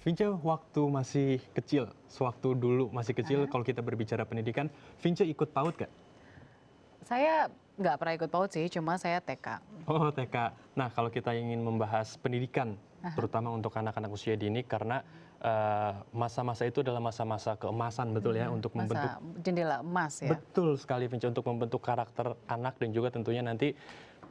Vince waktu masih kecil, sewaktu dulu masih kecil, uh kalau kita berbicara pendidikan, Vince ikut PAUD gak? Saya nggak pernah ikut PAUD sih, cuma saya TK. Oh TK. Nah kalau kita ingin membahas pendidikan, uh terutama untuk anak-anak usia dini, karena eh, masa-masa uh, itu adalah masa-masa keemasan betul ya hmm, untuk masa membentuk jendela emas ya. Betul sekali Vince, untuk membentuk karakter anak dan juga tentunya nanti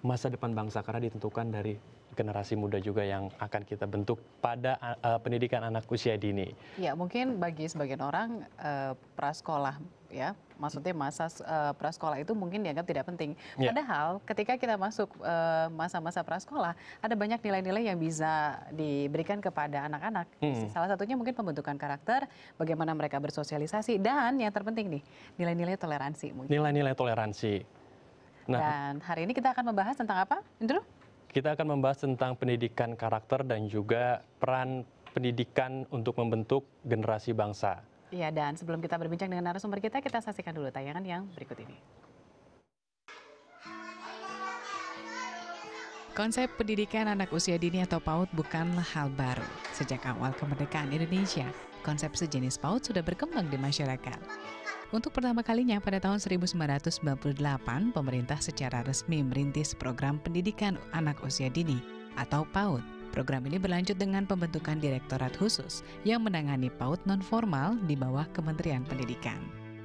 masa depan bangsa karena ditentukan dari generasi muda juga yang akan kita bentuk pada uh, pendidikan anak usia dini. Ya, mungkin bagi sebagian orang uh, prasekolah ya, maksudnya masa uh, prasekolah itu mungkin dianggap tidak penting. Ya. Padahal ketika kita masuk masa masa-masa prasekolah, ada banyak nilai-nilai yang bisa diberikan kepada anak-anak. Hmm. Salah satunya mungkin pembentukan karakter, bagaimana mereka bersosialisasi dan yang terpenting nih, nilai-nilai toleransi Nilai-nilai toleransi Nah. Dan hari ini kita akan membahas tentang apa, Indro? Kita akan membahas tentang pendidikan karakter dan juga peran pendidikan untuk membentuk generasi bangsa. Iya, dan sebelum kita berbincang dengan narasumber kita, kita saksikan dulu tayangan yang berikut ini. Konsep pendidikan anak usia dini atau PAUD bukanlah hal baru. Sejak awal kemerdekaan Indonesia, konsep sejenis PAUD sudah berkembang di masyarakat. Untuk pertama kalinya pada tahun 1998, pemerintah secara resmi merintis program pendidikan anak usia dini atau PAUD. Program ini berlanjut dengan pembentukan direktorat khusus yang menangani PAUD nonformal di bawah Kementerian Pendidikan.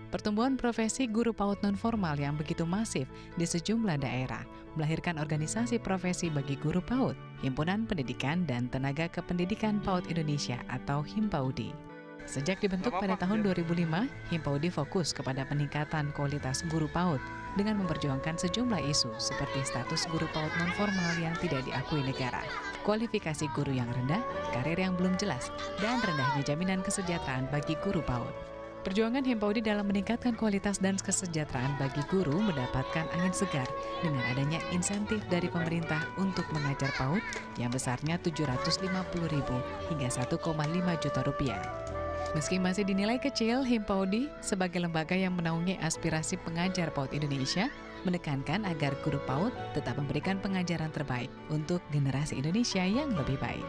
Pertumbuhan profesi guru PAUD nonformal yang begitu masif di sejumlah daerah melahirkan organisasi profesi bagi guru PAUD, Himpunan Pendidikan dan Tenaga Kependidikan PAUD Indonesia atau HIMPAUDI. Sejak dibentuk pada tahun 2005, Himpaudi fokus kepada peningkatan kualitas guru PAUD dengan memperjuangkan sejumlah isu seperti status guru PAUD nonformal yang tidak diakui negara, kualifikasi guru yang rendah, karir yang belum jelas, dan rendahnya jaminan kesejahteraan bagi guru PAUD. Perjuangan Himpaudi dalam meningkatkan kualitas dan kesejahteraan bagi guru mendapatkan angin segar dengan adanya insentif dari pemerintah untuk mengajar PAUD yang besarnya 750.000 hingga 1,5 juta rupiah. Meski masih dinilai kecil, Himpaudi sebagai lembaga yang menaungi aspirasi pengajar PAUD Indonesia menekankan agar guru PAUD tetap memberikan pengajaran terbaik untuk generasi Indonesia yang lebih baik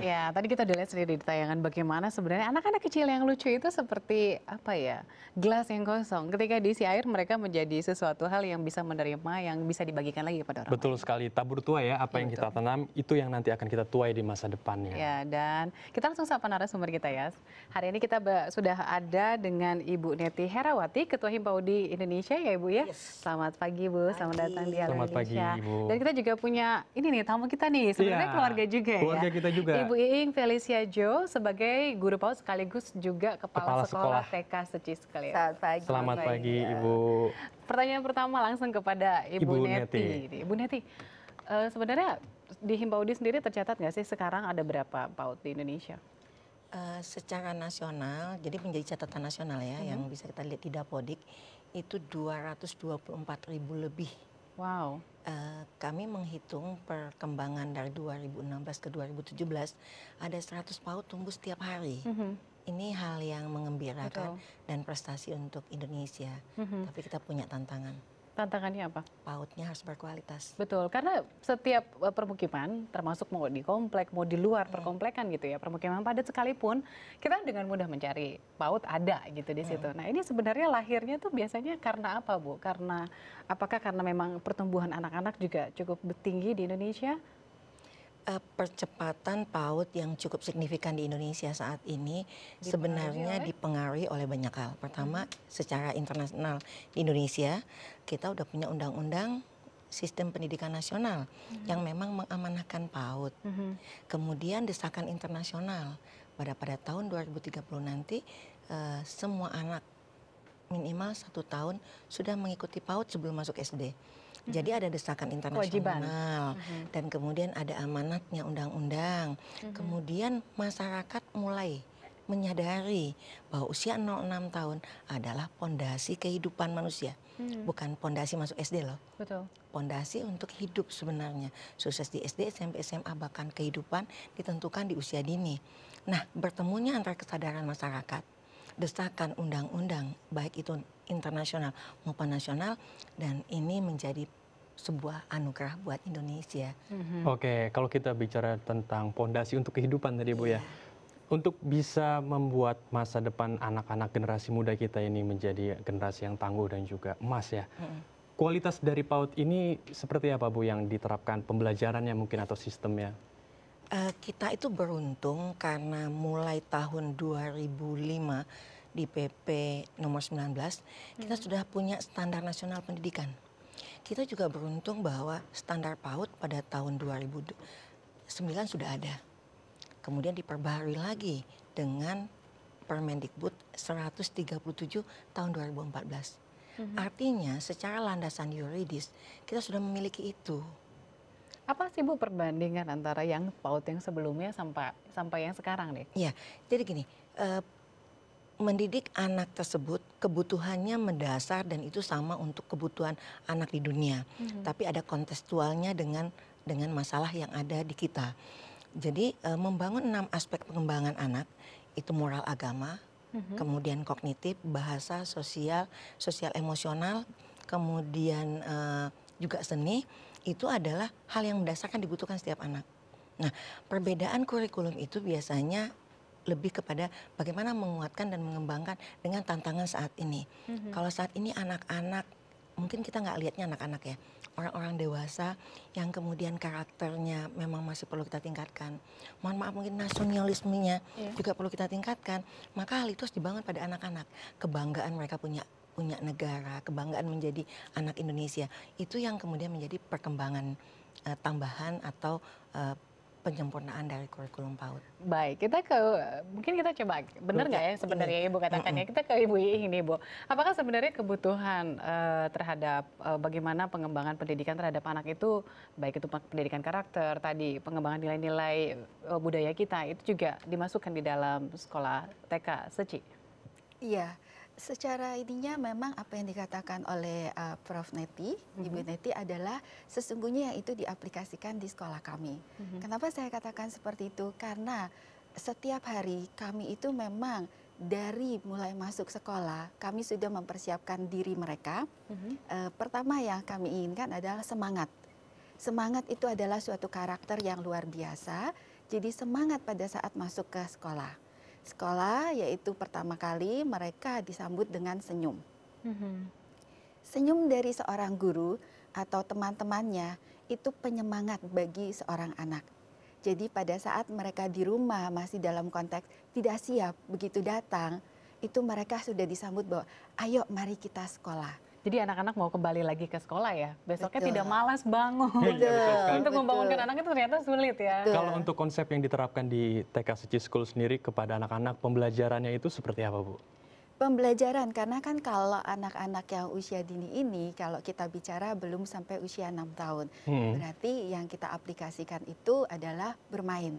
ya tadi kita udah lihat sendiri di tayangan bagaimana sebenarnya anak-anak kecil yang lucu itu seperti apa ya gelas yang kosong ketika diisi air mereka menjadi sesuatu hal yang bisa menerima yang bisa dibagikan lagi kepada orang betul lain. sekali tabur tua ya apa ya, yang betul. kita tanam itu yang nanti akan kita tuai di masa depannya ya dan kita langsung sapa narasumber kita ya hari ini kita sudah ada dengan Ibu Neti Herawati Ketua Himpaudi Indonesia ya Ibu ya yes. selamat pagi Bu pagi. selamat datang di Halo selamat pagi, Ibu. dan kita juga punya ini nih tamu kita nih sebenarnya ya, keluarga juga keluarga ya keluarga kita juga juga. Iya. Ibu Iing Felicia Jo sebagai guru PAUD sekaligus juga kepala, kepala sekolah, TK sejenis sekali. Selamat pagi. Selamat pagi ya. Ibu. Pertanyaan pertama langsung kepada Ibu, Ibu Neti. Neti. Ibu Neti, uh, sebenarnya di Himbaudi sendiri tercatat nggak sih sekarang ada berapa PAUD di Indonesia? Uh, secara nasional, jadi menjadi catatan nasional ya, mm -hmm. yang mhm. bisa kita lihat di Dapodik, itu 224 ribu lebih Wow. Uh, kami menghitung perkembangan dari 2016 ke 2017 ada 100 paut tumbuh setiap hari. Mm -hmm. Ini hal yang mengembirakan Betul. dan prestasi untuk Indonesia. Mm -hmm. Tapi kita punya tantangan. Tantangannya apa? Pautnya harus berkualitas. Betul, karena setiap e, permukiman, termasuk mau di komplek, mau di luar iya. perkomplekan gitu ya, permukiman padat sekalipun, kita dengan mudah mencari paut ada gitu di iya. situ. Hmm. Nah ini sebenarnya lahirnya tuh biasanya karena apa Bu? Karena apakah karena memang pertumbuhan anak-anak juga cukup tinggi di Indonesia? uh, percepatan PAUD yang cukup signifikan di Indonesia saat ini dipengaruhi sebenarnya oleh? dipengaruhi oleh banyak hal. Pertama, hmm. secara internasional di Indonesia kita udah punya undang-undang sistem pendidikan nasional hmm. yang memang mengamanahkan PAUD. Hmm. Kemudian desakan internasional pada pada tahun 2030 nanti uh, semua anak minimal satu tahun sudah mengikuti PAUD sebelum masuk SD. Jadi ada desakan internasional mm-hmm. dan kemudian ada amanatnya undang-undang. Mm-hmm. Kemudian masyarakat mulai menyadari bahwa usia 06 tahun adalah pondasi kehidupan manusia. Hmm. Bukan pondasi masuk SD loh. Betul. Pondasi untuk hidup sebenarnya. Sukses di SD, SMP, SMA bahkan kehidupan ditentukan di usia dini. Nah, bertemunya antara kesadaran masyarakat, desakan undang-undang baik itu internasional maupun nasional dan ini menjadi sebuah anugerah buat Indonesia. Mm-hmm. Oke, okay, kalau kita bicara tentang pondasi untuk kehidupan tadi Bu yeah. ya. Iya. Untuk bisa membuat masa depan anak-anak generasi muda kita ini menjadi generasi yang tangguh dan juga emas ya. Mm-hmm. Kualitas dari PAUD ini seperti apa Bu yang diterapkan pembelajarannya mungkin atau sistemnya? Uh, kita itu beruntung karena mulai tahun 2005 di PP nomor 19, kita hmm. sudah punya standar nasional pendidikan. Kita juga beruntung bahwa standar PAUD pada tahun 2009 sudah ada. Kemudian diperbarui lagi dengan Permendikbud 137 tahun 2014. Mm-hmm. Artinya secara landasan yuridis kita sudah memiliki itu. Apa sih Bu perbandingan antara yang PAUD yang sebelumnya sampai sampai yang sekarang deh? Ya, jadi gini, eh, mendidik anak tersebut kebutuhannya mendasar dan itu sama untuk kebutuhan anak di dunia. Mm -hmm. Tapi ada kontekstualnya dengan dengan masalah yang ada di kita. Jadi e, membangun enam aspek pengembangan anak itu moral agama, mm -hmm. kemudian kognitif, bahasa, sosial, sosial emosional, kemudian e, juga seni itu adalah hal yang mendasarkan dibutuhkan setiap anak. Nah, perbedaan kurikulum itu biasanya lebih kepada bagaimana menguatkan dan mengembangkan dengan tantangan saat ini. Mm -hmm. Kalau saat ini anak-anak mungkin kita nggak lihatnya anak-anak ya orang-orang dewasa yang kemudian karakternya memang masih perlu kita tingkatkan mohon maaf mungkin nasionalismenya yeah. juga perlu kita tingkatkan maka hal itu harus dibangun pada anak-anak kebanggaan mereka punya punya negara kebanggaan menjadi anak Indonesia itu yang kemudian menjadi perkembangan uh, tambahan atau uh, penyempurnaan dari kurikulum PAUD. Baik, kita ke mungkin kita coba benar nggak ya sebenarnya ini. ibu katakan ya kita ke ibu ini ini, bu. Apakah sebenarnya kebutuhan uh, terhadap uh, bagaimana pengembangan pendidikan terhadap anak itu baik itu pendidikan karakter tadi pengembangan nilai-nilai uh, budaya kita itu juga dimasukkan di dalam sekolah TK seci? Iya. Yeah secara intinya memang apa yang dikatakan oleh uh, Prof Neti, mm-hmm. Ibu mhm. Neti adalah sesungguhnya yang itu diaplikasikan di sekolah kami. Mm-hmm. Kenapa saya katakan seperti itu? Karena setiap hari kami itu memang dari mulai masuk sekolah kami sudah mempersiapkan diri mereka. Mm-hmm. Uh, pertama yang kami inginkan adalah semangat. Semangat itu adalah suatu karakter yang luar biasa. Jadi semangat pada saat masuk ke sekolah sekolah, yaitu pertama kali mereka disambut dengan senyum. Mm-hmm. Senyum dari seorang guru atau teman-temannya itu penyemangat bagi seorang anak. Jadi pada saat mereka di rumah masih dalam konteks tidak siap begitu datang, itu mereka sudah disambut bahwa ayo mari kita sekolah jadi anak-anak mau kembali lagi ke sekolah ya. Besoknya betul. tidak malas bangun. Iya, betul, betul untuk membangunkan anak itu ternyata sulit ya. Betul. Kalau untuk konsep yang diterapkan di TK Suci School sendiri kepada anak-anak pembelajarannya itu seperti apa, Bu? Pembelajaran karena kan kalau anak-anak yang usia dini ini kalau kita bicara belum sampai usia 6 tahun. Hmm. Berarti yang kita aplikasikan itu adalah bermain.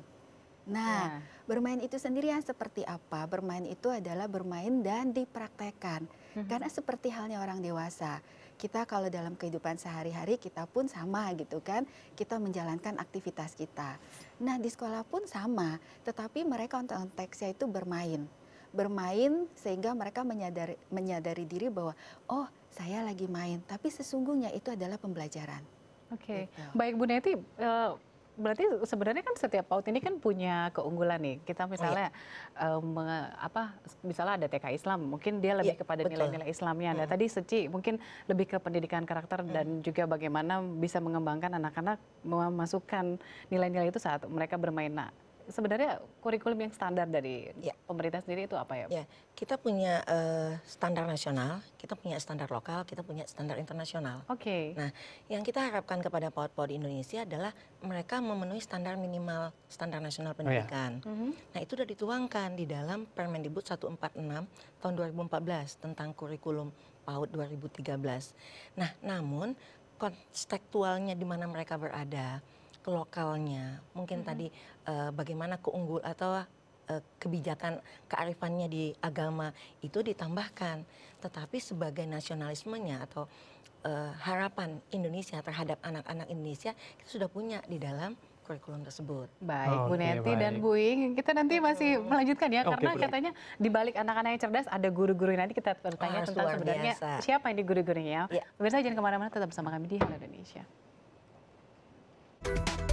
Nah, ya. bermain itu sendiri yang seperti apa? Bermain itu adalah bermain dan dipraktekkan. Mm-hmm. Karena seperti halnya orang dewasa, kita kalau dalam kehidupan sehari-hari kita pun sama gitu kan, kita menjalankan aktivitas kita. Nah di sekolah pun sama, tetapi mereka untuk konteksnya itu bermain bermain sehingga mereka menyadari, menyadari diri bahwa oh saya lagi main tapi sesungguhnya itu adalah pembelajaran. Oke, okay. Gitu. baik Bu Neti, eh, berarti sebenarnya kan setiap paut ini kan punya keunggulan nih. Kita misalnya oh, iya. um, apa misalnya ada TK Islam, mungkin dia lebih iya, kepada nilai-nilai Islamnya. Hmm. tadi Seci mungkin lebih ke pendidikan karakter hmm. dan juga bagaimana bisa mengembangkan anak-anak memasukkan nilai-nilai itu saat mereka bermain. Nah, sebenarnya kurikulum yang standar dari ya. pemerintah sendiri itu apa ya? ya kita punya uh, standar nasional, kita punya standar lokal, kita punya standar internasional. Oke. Okay. Nah, yang kita harapkan kepada PAUD-PAUD Indonesia adalah mereka memenuhi standar minimal standar nasional pendidikan. Oh, ya. Mm-hmm. Nah, itu sudah dituangkan di dalam Permendikbud 146 tahun 2014 tentang kurikulum PAUD 2013. Nah, namun kontekstualnya di mana mereka berada, lokalnya mungkin hmm. tadi uh, bagaimana keunggul atau uh, kebijakan kearifannya di agama itu ditambahkan tetapi sebagai nasionalismenya atau uh, harapan Indonesia terhadap anak-anak Indonesia kita sudah punya di dalam kurikulum tersebut. Baik, oh, Bu Neti okay, dan Bu Ing, kita nanti masih melanjutkan ya, okay, karena boleh. katanya di balik anak-anak yang cerdas ada guru-guru nanti kita bertanya oh, tentang sebenarnya biasa. siapa ini guru-gurunya. Ya. ya. Pemirsa jangan kemana-mana, tetap bersama kami di Halo Indonesia. you.